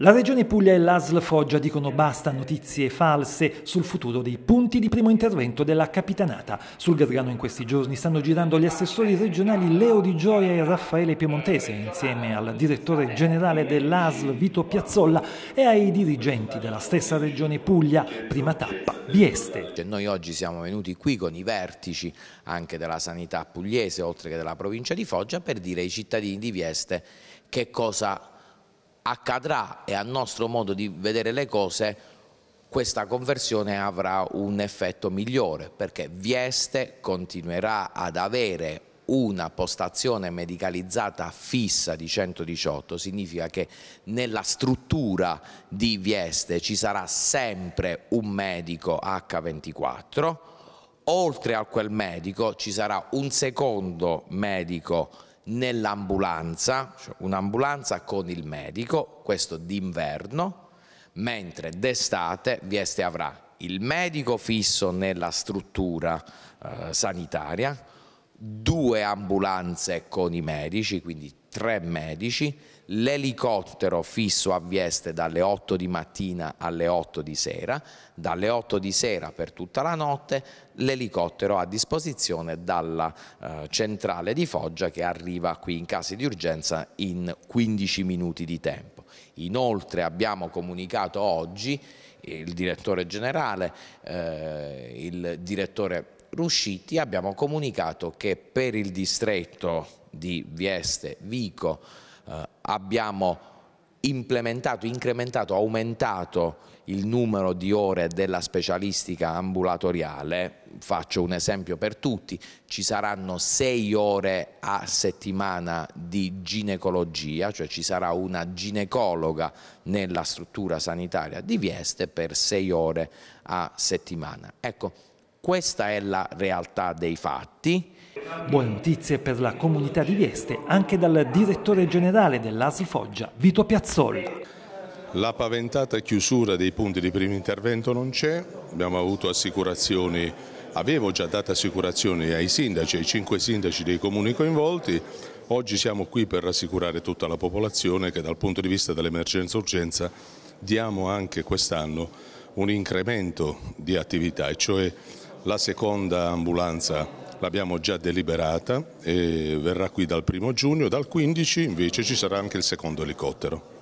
La Regione Puglia e l'ASL Foggia dicono basta notizie false sul futuro dei punti di primo intervento della capitanata. Sul Gargano in questi giorni stanno girando gli assessori regionali Leo Di Gioia e Raffaele Piemontese insieme al direttore generale dell'ASL Vito Piazzolla e ai dirigenti della stessa Regione Puglia, prima tappa, Vieste. Cioè noi oggi siamo venuti qui con i vertici anche della sanità pugliese oltre che della provincia di Foggia per dire ai cittadini di Vieste che cosa accadrà e a nostro modo di vedere le cose questa conversione avrà un effetto migliore perché Vieste continuerà ad avere una postazione medicalizzata fissa di 118 significa che nella struttura di Vieste ci sarà sempre un medico H24 oltre a quel medico ci sarà un secondo medico nell'ambulanza, cioè un'ambulanza con il medico, questo d'inverno, mentre d'estate Vieste avrà il medico fisso nella struttura eh, sanitaria, due ambulanze con i medici, quindi tre medici, l'elicottero fisso a Vieste dalle 8 di mattina alle 8 di sera, dalle 8 di sera per tutta la notte l'elicottero a disposizione dalla eh, centrale di Foggia che arriva qui in caso di urgenza in 15 minuti di tempo. Inoltre abbiamo comunicato oggi il direttore generale, eh, il direttore riusciti, abbiamo comunicato che per il distretto di Vieste, Vico, eh, abbiamo implementato, incrementato, aumentato il numero di ore della specialistica ambulatoriale, faccio un esempio per tutti, ci saranno sei ore a settimana di ginecologia, cioè ci sarà una ginecologa nella struttura sanitaria di Vieste per sei ore a settimana. Ecco, questa è la realtà dei fatti. Buone notizie per la comunità di Vieste anche dal direttore generale dell'ASL Foggia, Vito Piazzolla. La paventata chiusura dei punti di primo intervento non c'è, abbiamo avuto assicurazioni, avevo già dato assicurazioni ai sindaci, ai cinque sindaci dei comuni coinvolti, oggi siamo qui per rassicurare tutta la popolazione che dal punto di vista dell'emergenza-urgenza diamo anche quest'anno un incremento di attività, e cioè la seconda ambulanza l'abbiamo già deliberata e verrà qui dal primo giugno, dal 15 invece ci sarà anche il secondo elicottero.